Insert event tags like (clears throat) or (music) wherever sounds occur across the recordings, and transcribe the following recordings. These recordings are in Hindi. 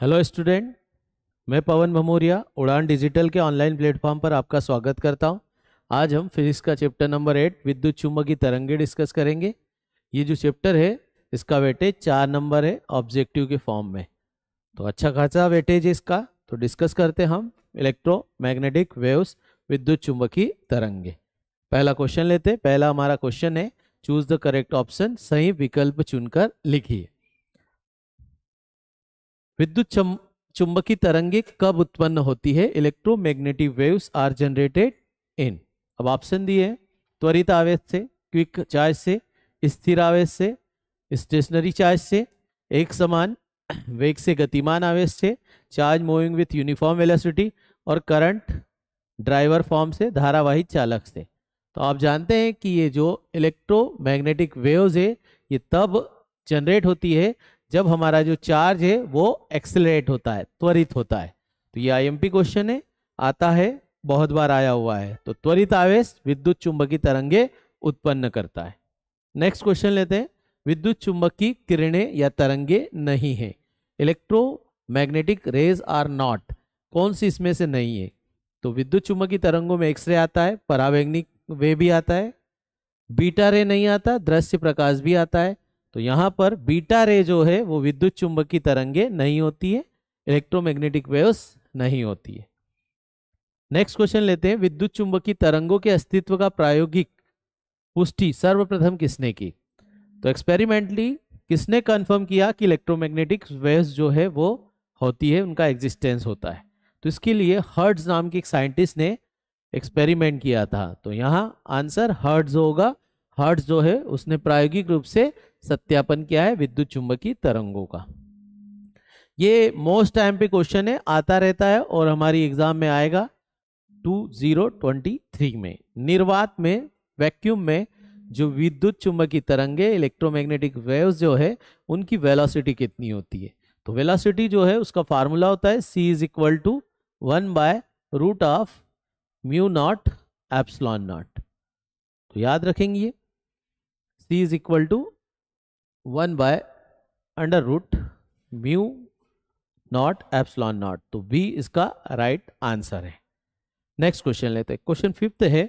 हेलो स्टूडेंट मैं पवन भमोरिया उड़ान डिजिटल के ऑनलाइन प्लेटफॉर्म पर आपका स्वागत करता हूं आज हम फिजिक्स का चैप्टर नंबर एट विद्युत की तरंगे डिस्कस करेंगे ये जो चैप्टर है इसका वेटेज चार नंबर है ऑब्जेक्टिव के फॉर्म में तो अच्छा खासा वेटेज है इसका तो डिस्कस करते हम मैग्नेटिक वेव्स विद्युत चुम्बकी तरंगे पहला क्वेश्चन लेते पहला हमारा क्वेश्चन है चूज द करेक्ट ऑप्शन सही विकल्प चुनकर लिखिए विद्युत चुंबकीय तरंगे कब उत्पन्न होती है electromagnetic waves are generated in अब ऑप्शन दिए त्वरित आवेश से क्विक चार्ज से स्थिर आवेश से स्टेशनरी चार्ज से एक समान (clears throat) वेग से गतिमान आवेश से charge moving with uniform velocity और करंट ड्राइवर फॉर्म से धारावाहिक चालक से तो आप जानते हैं कि ये जो इलेक्ट्रोमैग्नेटिक वेव्स है ये तब जनरेट होती है जब हमारा जो चार्ज है वो एक्सेलरेट होता है त्वरित होता है तो ये आईएमपी क्वेश्चन है आता है बहुत बार आया हुआ है तो त्वरित आवेश विद्युत चुंबकीय तरंगे उत्पन्न करता है नेक्स्ट क्वेश्चन लेते हैं विद्युत चुंबकीय किरणें या तरंगे नहीं है इलेक्ट्रोमैग्नेटिक रेज आर नॉट कौन सी इसमें से नहीं है तो विद्युत चुंबकीय तरंगों में एक्सरे आता है परावैग्निक वे भी आता है बीटा रे नहीं आता दृश्य प्रकाश भी आता है तो यहां पर बीटा रे जो है वो विद्युत चुंबकीय तरंगे नहीं होती है इलेक्ट्रोमैग्नेटिक वेव्स नहीं होती है नेक्स्ट क्वेश्चन लेते हैं विद्युत चुंबकीय तरंगों के अस्तित्व का प्रायोगिक पुष्टि सर्वप्रथम किसने की तो एक्सपेरिमेंटली किसने कंफर्म किया कि इलेक्ट्रोमैग्नेटिक वेव्स जो है वो होती है उनका एग्जिस्टेंस होता है तो इसके लिए हर्ड्स नाम के एक साइंटिस्ट ने एक्सपेरिमेंट किया था तो यहाँ आंसर हर्ड्स होगा हर्ट जो है उसने प्रायोगिक रूप से सत्यापन किया है विद्युत चुंबकीय तरंगों का ये मोस्ट टाइम पे क्वेश्चन है आता रहता है और हमारी एग्जाम में आएगा 2023 में निर्वात में वैक्यूम में जो विद्युत चुंबकीय तरंगे इलेक्ट्रोमैग्नेटिक वेव्स जो है उनकी वेलोसिटी कितनी होती है तो वेलोसिटी जो है उसका फार्मूला होता है C is equal to one by root of mu naught epsilon naught तो याद रखेंगे C is equal to one by under root mu naught epsilon naught तो बी इसका राइट right आंसर है नेक्स्ट क्वेश्चन लेते हैं क्वेश्चन फिफ्थ है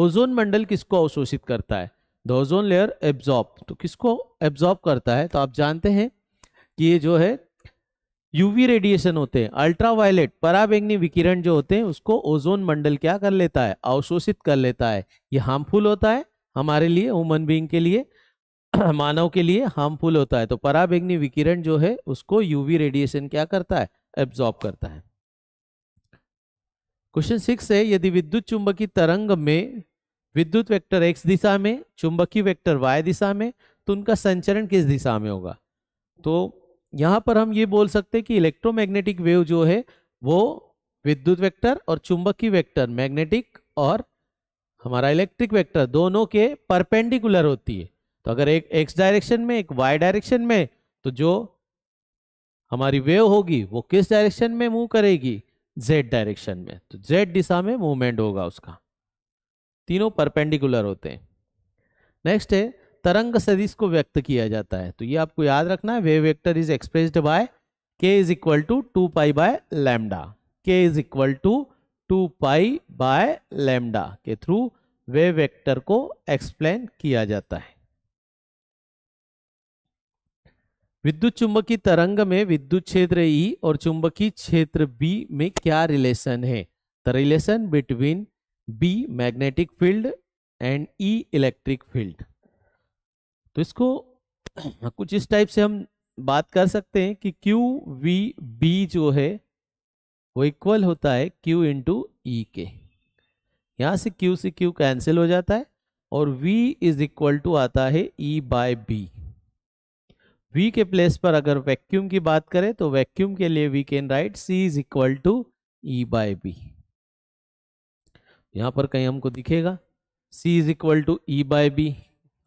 ओजोन मंडल किसको अवशोषित करता है द ओजोन लेयर एब्जॉर्ब तो किसको एब्जॉर्ब करता है तो आप जानते हैं कि ये जो है यूवी रेडिएशन होते हैं अल्ट्रावायलेट पराबेंगनी विकिरण जो होते हैं उसको ओजोन मंडल क्या कर लेता है अवशोषित कर लेता है ये हार्मफुल होता है हमारे लिए ह्यूमन बींग के लिए (clears throat) मानव के लिए हार्मफुल होता है तो पराबेग्नि विकिरण जो है उसको यूवी रेडिएशन क्या करता है एब्जॉर्ब करता है क्वेश्चन सिक्स है यदि विद्युत चुंबकीय तरंग में विद्युत वेक्टर एक्स दिशा में चुंबकीय वेक्टर वाई दिशा में तो उनका संचरण किस दिशा में होगा तो यहां पर हम ये बोल सकते हैं कि इलेक्ट्रोमैग्नेटिक वेव जो है वो विद्युत वेक्टर और चुंबकीय वेक्टर मैग्नेटिक और हमारा इलेक्ट्रिक वेक्टर दोनों के परपेंडिकुलर होती है तो अगर एक एक्स डायरेक्शन में एक वाई डायरेक्शन में तो जो हमारी वेव होगी वो किस डायरेक्शन में मूव करेगी जेड डायरेक्शन में तो जेड दिशा में मूवमेंट होगा उसका तीनों परपेंडिकुलर होते हैं नेक्स्ट है तरंग सदिश को व्यक्त किया जाता है तो ये आपको याद रखना है wave vector is expressed by K is equal to two pi by lambda K is equal to two pi by lambda K through wave vector को एक्सप्लेन किया जाता है विद्युत चुंबकीय तरंग में विद्युत क्षेत्र ई e और चुंबकीय क्षेत्र बी में क्या रिलेशन है the relation between B magnetic field and E electric field तो इसको (clears throat) कुछ इस टाइप से हम बात कर सकते हैं कि क्यू वी बी जो है वो इक्वल होता है क्यू इंटू ई के यहाँ से क्यू से क्यू कैंसिल हो जाता है और V इज इक्वल टू आता है E बाय बी वी के प्लेस पर अगर वैक्यूम की बात करें तो वैक्यूम के लिए we can write C is equal to E by B यहाँ पर कहीं हमको दिखेगा C is equal to E by B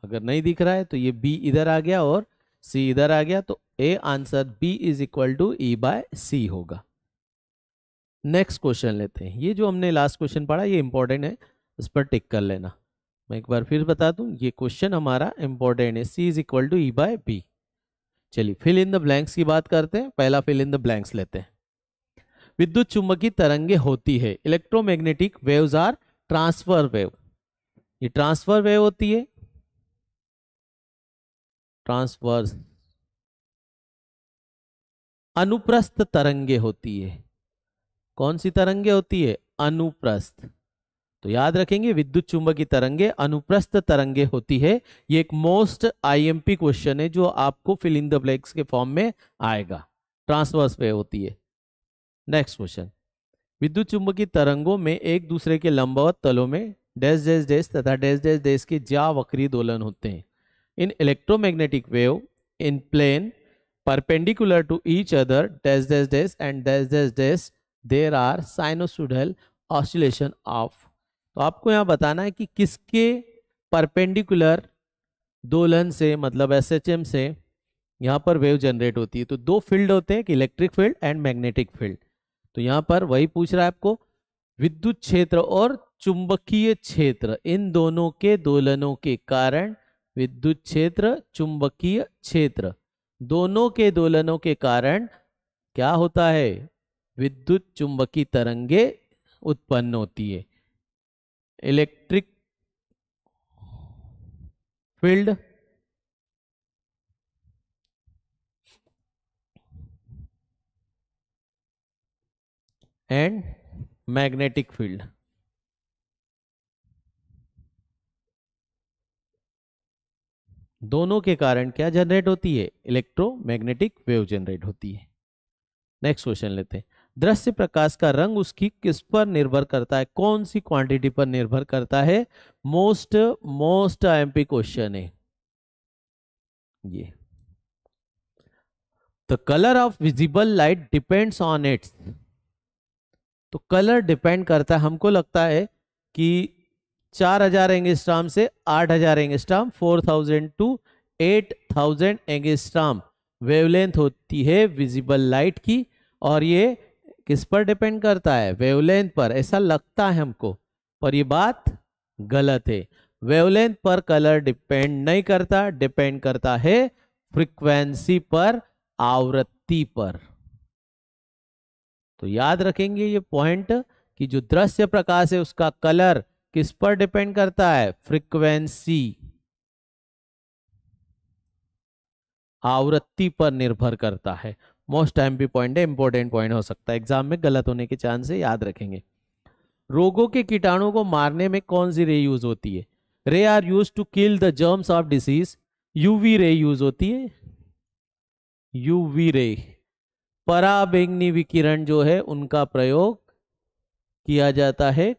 अगर नहीं दिख रहा है तो ये B इधर आ गया और C इधर आ गया तो A answer B is equal to E by C होगा नेक्स्ट क्वेश्चन लेते हैं ये जो हमने लास्ट क्वेश्चन पढ़ा ये इंपॉर्टेंट है इस पर टिक कर लेना मैं एक बार फिर बता दूं ये क्वेश्चन हमारा इंपॉर्टेंट है C is equal to E by B चलिए फिल इन द ब्लैंक्स की बात करते हैं पहला फिल इन द ब्लैंक्स लेते हैं विद्युत चुंबकीय तरंगे होती है electromagnetic waves are transverse wave ये ट्रांसफर वेव होती है ट्रांसफर अनुप्रस्थ तरंगे होती है कौन सी तरंगे होती है अनुप्रस्थ तो याद रखेंगे विद्युत चुंबकीय तरंगे अनुप्रस्थ तरंगे होती है ये एक मोस्ट आईएमपी क्वेश्चन है जो आपको फिल इन द ब्लैक्स के फॉर्म में आएगा ट्रांसवर्स पे होती है नेक्स्ट क्वेश्चन विद्युत चुंबकीय तरंगों में एक दूसरे के लंबवत तलों में डैश डैश डैश तथा डैश डैश डैश के ज्या वक्री दोलन होते हैं in electromagnetic wave in plane perpendicular to each other dash dash dash and dash dash dash there are sinusoidal oscillation of तो आपको यहाँ बताना है कि किसके परपेंडिकुलर दोलन से मतलब एस एच एम से यहाँ पर वेव जनरेट होती है तो दो फील्ड होते हैं एक electric field and magnetic field तो यहाँ पर वही पूछ रहा है आपको विद्युत क्षेत्र और चुंबकीय क्षेत्र इन दोनों के दोलनों के कारण विद्युत क्षेत्र चुंबकीय क्षेत्र दोनों के दोलनों के कारण क्या होता है विद्युत चुंबकीय तरंगे उत्पन्न होती है electric field and magnetic field दोनों के कारण क्या जनरेट होती है इलेक्ट्रोमैग्नेटिक वेव जनरेट होती है नेक्स्ट क्वेश्चन लेते हैं दृश्य प्रकाश का रंग उसकी किस पर निर्भर करता है कौन सी क्वांटिटी पर निर्भर करता है मोस्ट मोस्ट आईएमपी क्वेश्चन है ये the colour of visible light depends on its तो कलर डिपेंड करता है हमको लगता है कि 4000 हजार एंगेस्ट्राम से 8000 हजार four thousand to 8000 angstrom wavelength होती है विजिबल लाइट की और ये किस पर डिपेंड करता है वेवलेंथ पर ऐसा लगता है हमको पर ये बात गलत है वेवलेंथ पर कलर डिपेंड नहीं करता डिपेंड करता है फ्रीक्वेंसी पर आवृत्ति पर तो याद रखेंगे ये पॉइंट कि जो दृश्य प्रकाश है उसका कलर किस पर डिपेंड करता है फ्रीक्वेंसी आवृत्ति पर निर्भर करता है मोस्ट टाइम भी पॉइंट है इंपॉर्टेंट पॉइंट हो सकता है एग्जाम में गलत होने के चांस है याद रखेंगे रोगों के कीटाणु को मारने में कौन सी रे यूज होती है ray are used to kill the germs of disease UV ray use होती है यूवी रे पराबेंगनी विकिरण जो है उनका प्रयोग किया जाता है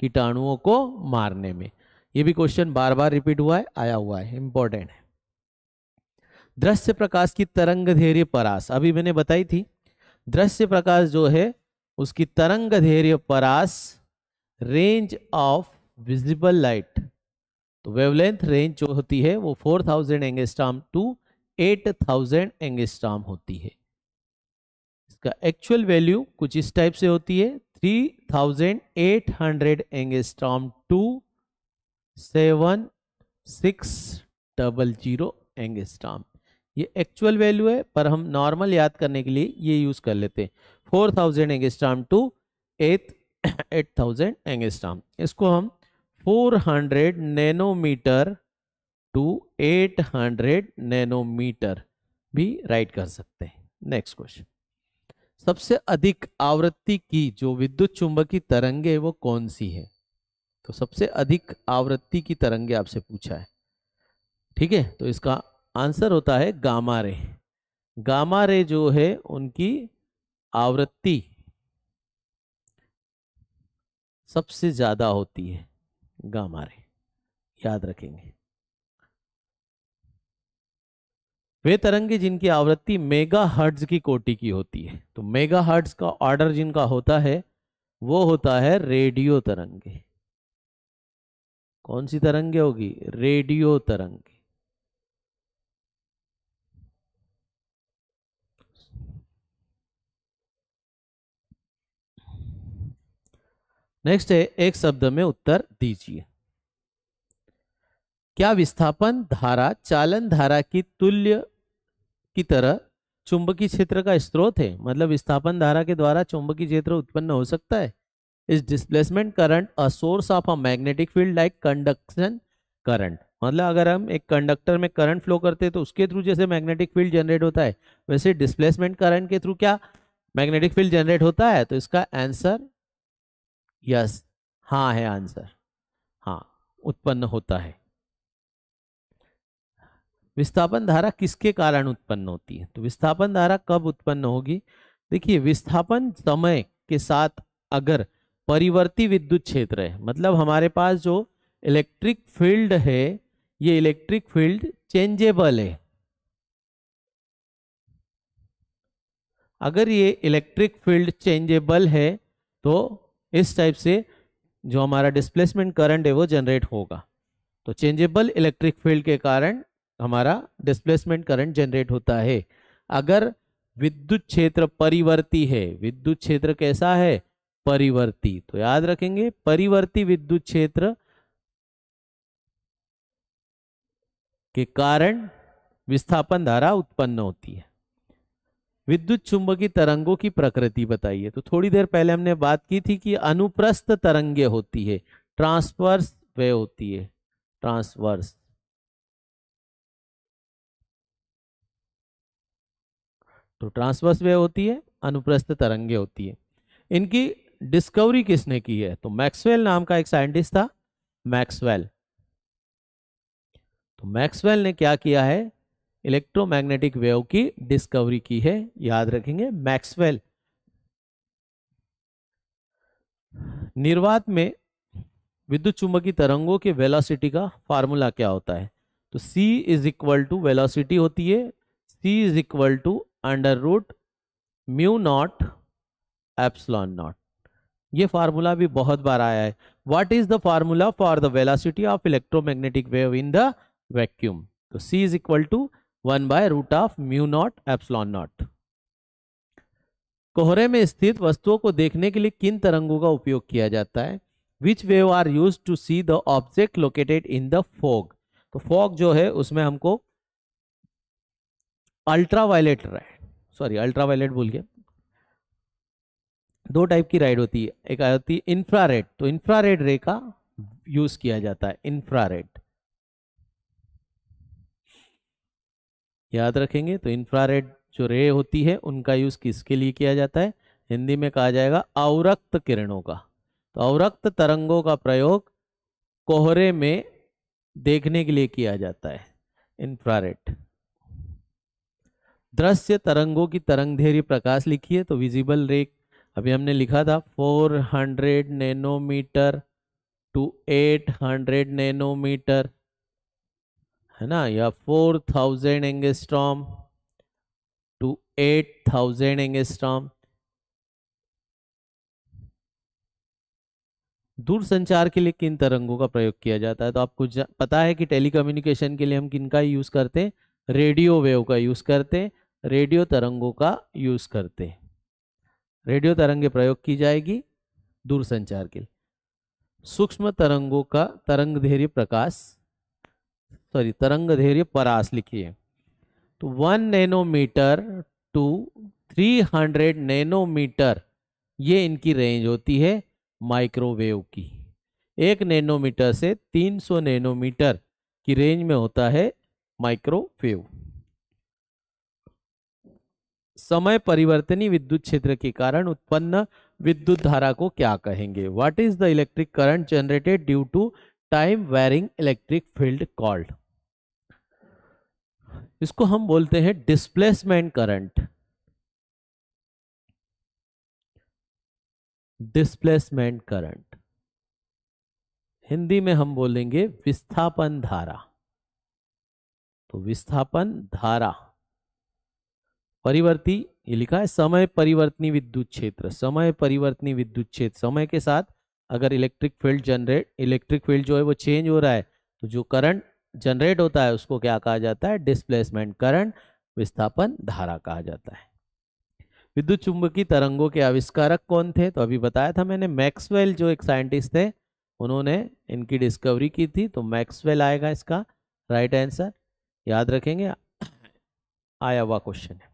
कीटाणुओं को मारने में ये भी क्वेश्चन बार बार रिपीट हुआ है आया हुआ है इंपॉर्टेंट है दृश्य प्रकाश की तरंग धैर्य परास अभी मैंने बताई थी दृश्य प्रकाश जो है उसकी तरंग धैर्य परास रेंज ऑफ विजिबल लाइट तो वेवलेंथ रेंज जो होती है वो 4000 thousand angstrom to 8000 thousand angstrom होती है इसका एक्चुअल वैल्यू कुछ इस टाइप से होती है 3800 thousand eight hundred angstrom to seven six double zero angstrom ये एक्चुअल वैल्यू है पर हम नॉर्मल याद करने के लिए ये यूज कर लेते हैं four thousand angstrom to eight eight thousand angstrom इसको हम four hundred nanometre to eight hundred nanometre भी राइट कर सकते हैं नेक्स्ट क्वेश्चन सबसे अधिक आवृत्ति की जो विद्युत चुंबकीय तरंगे वो कौन सी है तो सबसे अधिक आवृत्ति की तरंगे आपसे पूछा है ठीक है तो इसका आंसर होता है गामा रे गामा रे जो है उनकी आवृत्ति सबसे ज़्यादा होती है गामा रे याद रखेंगे वे तरंगे जिनकी आवृत्ति मेगा हर्ट्ज की कोटि की होती है तो मेगा हर्ट्ज का ऑर्डर जिनका होता है वो होता है रेडियो तरंगे कौन सी तरंगे होगी रेडियो तरंगे नेक्स्ट है एक शब्द में उत्तर दीजिए क्या विस्थापन धारा चालन धारा की तुल्य की तरह चुंबकीय क्षेत्र का स्रोत है मतलब विस्थापन धारा के द्वारा चुंबकीय क्षेत्र उत्पन्न हो सकता है इस displacement current a source of a magnetic field like conduction current मतलब अगर हम एक कंडक्टर में करंट फ्लो करते हैं तो उसके थ्रू जैसे मैग्नेटिक फील्ड जनरेट होता है वैसे डिस्प्लेसमेंट करंट के थ्रू क्या मैग्नेटिक फील्ड जनरेट होता है तो इसका आंसर यस हाँ है आंसर हाँ उत्पन्न होता है विस्थापन धारा किसके कारण उत्पन्न होती है तो विस्थापन धारा कब उत्पन्न होगी देखिए विस्थापन समय के साथ अगर परिवर्ती विद्युत क्षेत्र है मतलब हमारे पास जो इलेक्ट्रिक फील्ड है ये इलेक्ट्रिक फील्ड चेंजेबल है अगर ये इलेक्ट्रिक फील्ड चेंजेबल है तो इस टाइप से जो हमारा डिस्प्लेसमेंट करंट है वो जनरेट होगा तो चेंजेबल इलेक्ट्रिक फील्ड के कारण हमारा डिस्प्लेसमेंट करंट जनरेट होता है अगर विद्युत क्षेत्र परिवर्ती है विद्युत क्षेत्र कैसा है परिवर्ती तो याद रखेंगे परिवर्ती विद्युत क्षेत्र के कारण विस्थापन धारा उत्पन्न होती है विद्युत चुंबकीय तरंगों की प्रकृति बताइए तो थोड़ी देर पहले हमने बात की थी कि अनुप्रस्थ तरंगे होती है ट्रांसवर्स वे होती है ट्रांसवर्स तो ट्रांसवर्स वे होती है अनुप्रस्थ तरंगे होती है इनकी डिस्कवरी किसने की है तो मैक्सवेल नाम का एक साइंटिस्ट था मैक्सवेल तो मैक्सवेल ने क्या किया है इलेक्ट्रोमैग्नेटिक वेव की डिस्कवरी की है याद रखेंगे मैक्सवेल निर्वात में विद्युत चुंबकीय तरंगों के वेलोसिटी का फार्मूला क्या होता है तो c is equal to velocity होती है c is equal to under root mu naught epsilon naught ये फार्मूला भी बहुत बार आया है what is the formula for the velocity of electromagnetic wave in the vacuum तो c is equal to one by root of mu naught epsilon naught कोहरे में स्थित वस्तुओं को देखने के लिए किन तरंगों का उपयोग किया जाता है which wave are used to see the object located in the fog तो फॉग जो है उसमें हमको अल्ट्रावायलेट राइट सॉरी अल्ट्रावायलेट बोल गया दो टाइप की राइड होती है एक होती है इन्फ्रारेड तो इन्फ्रारेड रे का यूज किया जाता है इंफ्रारेड याद रखेंगे तो इंफ्रारेड जो रे होती है उनका यूज किसके लिए किया जाता है हिंदी में कहा जाएगा अवरक्त किरणों का तो अवरक्त तरंगों का प्रयोग कोहरे में देखने के लिए किया जाता है इंफ्रारेड दृश्य तरंगों की तरंगधेरी प्रकाश लिखी है तो विजिबल रे अभी हमने लिखा था 400 नैनोमीटर टू 800 नैनोमीटर है ना या four thousand angstrom to eight thousand angstrom दूर संचार के लिए किन तरंगों का प्रयोग किया जाता है तो आपको पता है कि टेलीकम्युनिकेशन के लिए हम किन का यूज़ करते हैं रेडियो वेव का यूज़ करते हैं रेडियो तरंगों का यूज़ करते हैं रेडियो तरंगे प्रयोग की जाएगी दूर संचार के लिए सूक्ष्म तरंगों का तरंग धैर्य प्रकाश सॉरी तरंग धैर्य परास लिखिए तो one nanometre to three hundred nanometre ये इनकी रेंज होती है माइक्रोवेव की एक नैनोमीटर से तीन सौ नैनोमीटर की रेंज में होता है माइक्रोवेव समय परिवर्तनी विद्युत क्षेत्र के कारण उत्पन्न विद्युत धारा को क्या कहेंगे what is the electric current generated due to time varying electric field called इसको हम बोलते हैं displacement current displacement current Hindi में हम बोलेंगे विस्थापन धारा तो विस्थापन धारा परिवर्ती ये लिखा है समय परिवर्तनी विद्युत क्षेत्र समय परिवर्तनी विद्युत क्षेत्र समय के साथ अगर electric field generate electric field जो है वो चेंज हो रहा है तो जो करंट जनरेट होता है उसको क्या कहा जाता है डिस्प्लेसमेंट करंट विस्थापन धारा कहा जाता है विद्युत चुंबकीय तरंगों के आविष्कारक कौन थे तो अभी बताया था मैंने मैक्सवेल जो एक साइंटिस्ट थे उन्होंने इनकी डिस्कवरी की थी तो मैक्सवेल आएगा इसका राइट आंसर याद रखेंगे आया हुआ क्वेश्चन है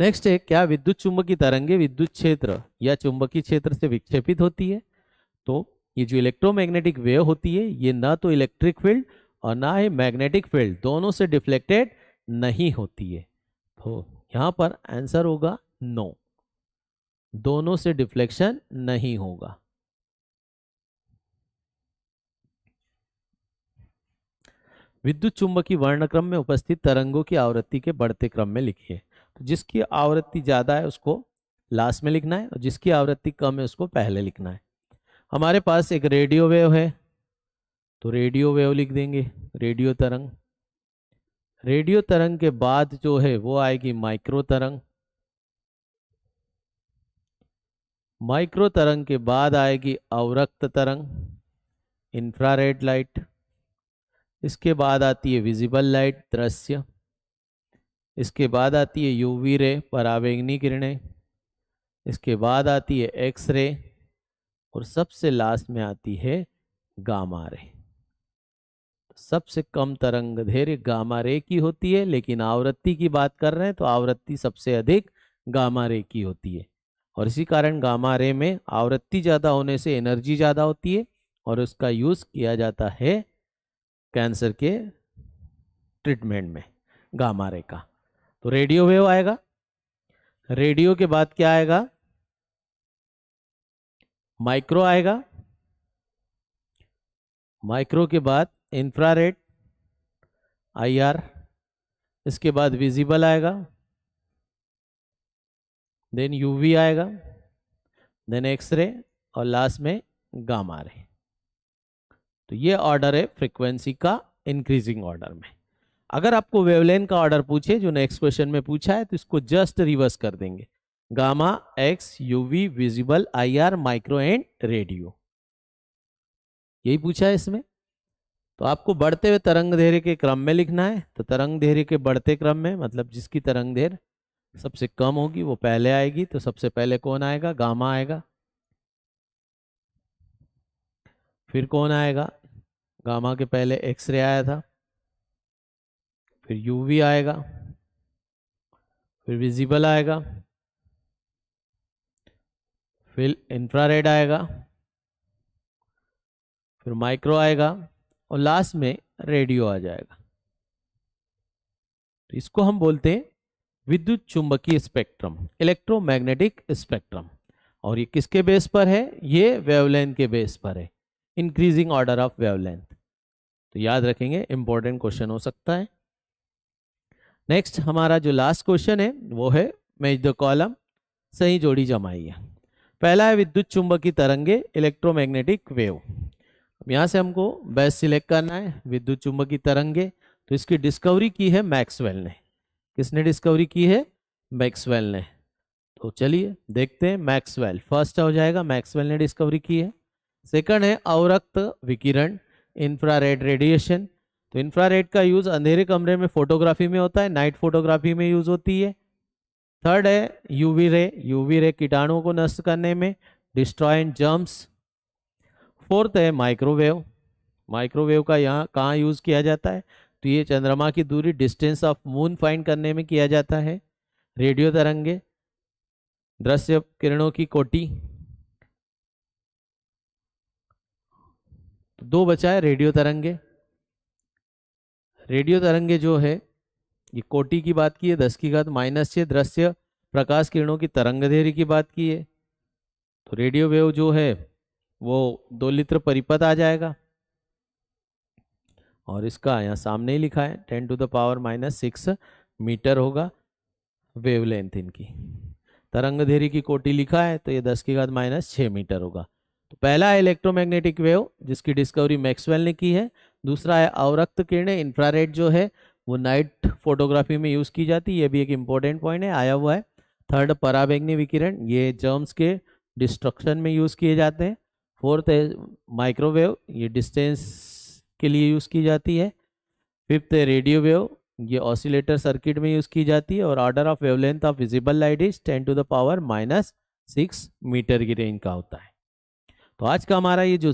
नेक्स्ट है क्या विद्युत चुंबकीय तरंगे विद्युत क्षेत्र या चुंबकीय क्षेत्र से विक्षेपित होती है तो ये जो इलेक्ट्रोमैग्नेटिक वेव होती है ये ना तो इलेक्ट्रिक फील्ड और ना ही मैग्नेटिक फील्ड दोनों से डिफ्लेक्टेड नहीं होती है तो यहाँ पर आंसर होगा नो दोनों से डिफ्लेक्शन नहीं होगा विद्युत चुंबकीय वर्णक्रम में उपस्थित तरंगों की आवृत्ति के बढ़ते क्रम में लिखिए तो जिसकी आवृत्ति ज़्यादा है उसको लास्ट में लिखना है और जिसकी आवृत्ति कम है उसको पहले लिखना है हमारे पास एक रेडियो वेव है तो रेडियो वेव लिख देंगे रेडियो तरंग रेडियो तरंग के बाद जो है वो आएगी माइक्रो तरंग माइक्रो तरंग के बाद आएगी अवरक्त तरंग इंफ्रारेड लाइट इसके बाद आती है विजिबल लाइट दृश्य इसके बाद आती है यूवी रे परावेगनी किरणें इसके बाद आती है एक्स रे और सबसे लास्ट में आती है गामा रे तो सबसे कम तरंग धैर्य गामा रे की होती है लेकिन आवृत्ति की बात कर रहे हैं तो आवृत्ति सबसे अधिक गामा रे की होती है और इसी कारण गामा रे में आवृत्ति ज़्यादा होने से एनर्जी ज़्यादा होती है और उसका यूज़ किया जाता है कैंसर के ट्रीटमेंट में गामा रे का तो रेडियो वेव आएगा रेडियो के बाद क्या आएगा माइक्रो आएगा माइक्रो के बाद इंफ्रारेड आईआर इसके बाद विजिबल आएगा देन यूवी आएगा देन एक्सरे और लास्ट में गामा रे तो ये ऑर्डर है फ्रीक्वेंसी का इंक्रीजिंग ऑर्डर में अगर आपको वेवलेन का ऑर्डर पूछे जो नेक्स्ट क्वेश्चन में पूछा है तो इसको जस्ट रिवर्स कर देंगे gamma X UV visible IR micro and radio यही पूछा है इसमें तो आपको बढ़ते हुए तरंग धैर्य के क्रम में लिखना है तो तरंग धैर्य के बढ़ते क्रम में मतलब जिसकी तरंग धैर्य सबसे कम होगी वो पहले आएगी तो सबसे पहले कौन आएगा गामा आएगा फिर कौन आएगा गामा के पहले एक्सरे आया था फिर यूवी आएगा फिर विजिबल आएगा फिर इंफ्रारेड आएगा फिर माइक्रो आएगा और लास्ट में रेडियो आ जाएगा तो इसको हम बोलते हैं विद्युत चुंबकीय स्पेक्ट्रम इलेक्ट्रोमैग्नेटिक स्पेक्ट्रम और ये किसके बेस पर है ये वेवलेंथ के बेस पर है इंक्रीजिंग ऑर्डर ऑफ वेवलेंथ तो याद रखेंगे इंपॉर्टेंट क्वेश्चन हो सकता है नेक्स्ट हमारा जो लास्ट क्वेश्चन है वो है मैच द कॉलम सही जोड़ी जमाइए पहला है विद्युत चुंबकीय तरंगे इलेक्ट्रोमैग्नेटिक वेव अब यहाँ से हमको बेस्ट सिलेक्ट करना है विद्युत चुंबकीय तरंगे तो इसकी डिस्कवरी की है मैक्सवेल ने किसने डिस्कवरी की है मैक्सवेल ने तो चलिए देखते हैं मैक्सवेल फर्स्ट हो जाएगा मैक्सवेल ने डिस्कवरी की है सेकंड है अवरक्त विकिरण इंफ्रारेड रेडिएशन तो इंफ्रारेड का यूज़ अंधेरे कमरे में फोटोग्राफी में होता है नाइट फोटोग्राफी में यूज़ होती है थर्ड है यूवी रे यूवी रे कीटाणुओं को नष्ट करने में डिस्ट्रॉइंग जर्म्स फोर्थ है माइक्रोवेव माइक्रोवेव का यहाँ कहाँ यूज़ किया जाता है तो ये चंद्रमा की दूरी डिस्टेंस ऑफ मून फाइंड करने में किया जाता है रेडियो तरंगे दृश्य किरणों की कोटी तो दो बचा है रेडियो तरंगे रेडियो तरंगे जो है ये कोटि की बात की है दस की घात माइनस छः दृश्य प्रकाश किरणों की तरंगधेरी की बात की है तो रेडियो वेव जो है वो दो लित्र परिपथ आ जाएगा और इसका यहाँ सामने ही लिखा है ten to the power minus six metre होगा वेवलेंथ इनकी तरंगधेरी की कोटी लिखा है तो ये दस की घात माइनस छः मीटर होगा तो पहला है इलेक्ट्रोमैग्नेटिक वेव जिसकी डिस्कवरी मैक्सवेल ने की है दूसरा है अवरक्त किरणें इंफ्रारेड जो है वो नाइट फोटोग्राफी में यूज़ की जाती है ये भी एक इम्पॉर्टेंट पॉइंट है आया हुआ है थर्ड पराबैग्नि विकिरण ये जर्म्स के डिस्ट्रक्शन में यूज़ किए जाते हैं फोर्थ है माइक्रोवेव ये डिस्टेंस के लिए यूज़ की जाती है फिफ्थ है रेडियो वेव ये ऑसिलेटर सर्किट में यूज़ की जाती है और order of wavelength of visible light is ten to the power minus six metre की रेंज का होता है तो आज का हमारा ये जो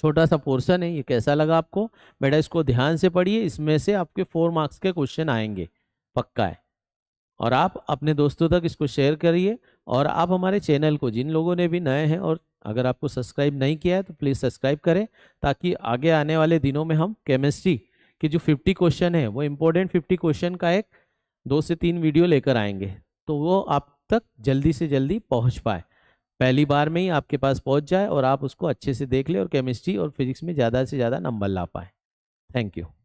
छोटा सा पोर्शन है ये कैसा लगा आपको बेटा इसको ध्यान से पढ़िए इसमें से आपके फोर मार्क्स के क्वेश्चन आएंगे पक्का है और आप अपने दोस्तों तक इसको शेयर करिए और आप हमारे चैनल को जिन लोगों ने भी नए हैं और अगर आपको सब्सक्राइब नहीं किया है तो प्लीज़ सब्सक्राइब करें ताकि आगे आने वाले दिनों में हम केमिस्ट्री के जो 50 क्वेश्चन है वो इम्पोर्टेंट 50 क्वेश्चन का एक दो से तीन वीडियो लेकर आएंगे तो वो आप तक जल्दी से जल्दी पहुंच पाए पहली बार में ही आपके पास पहुंच जाए और आप उसको अच्छे से देख लें और केमिस्ट्री और फिजिक्स में ज़्यादा से ज़्यादा नंबर ला पाएँ थैंक यू